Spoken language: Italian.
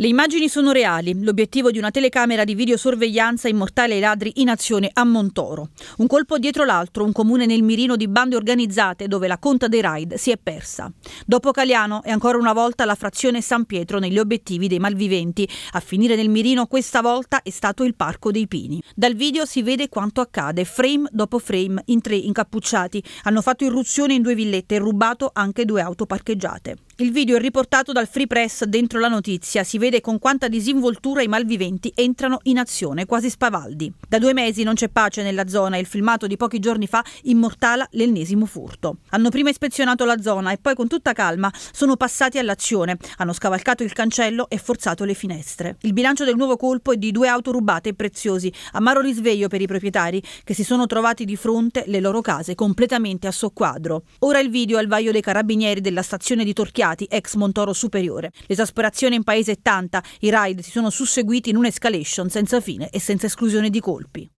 Le immagini sono reali, l'obiettivo di una telecamera di videosorveglianza immortale ai ladri in azione a Montoro. Un colpo dietro l'altro, un comune nel mirino di bande organizzate dove la conta dei raid si è persa. Dopo Caliano è ancora una volta la frazione San Pietro negli obiettivi dei malviventi. A finire nel mirino questa volta è stato il Parco dei Pini. Dal video si vede quanto accade, frame dopo frame, in tre incappucciati. Hanno fatto irruzione in due villette e rubato anche due auto parcheggiate. Il video è riportato dal Free Press dentro la notizia. Si vede vede con quanta disinvoltura i malviventi entrano in azione, quasi spavaldi. Da due mesi non c'è pace nella zona e il filmato di pochi giorni fa immortala l'ennesimo furto. Hanno prima ispezionato la zona e poi con tutta calma sono passati all'azione, hanno scavalcato il cancello e forzato le finestre. Il bilancio del nuovo colpo è di due auto rubate e preziosi, amaro risveglio per i proprietari che si sono trovati di fronte le loro case completamente a soqquadro. Ora il video al vaio dei carabinieri della stazione di Torchiati, ex Montoro Superiore. L'esasperazione in paese è tanta 80 i raid si sono susseguiti in un'escalation senza fine e senza esclusione di colpi.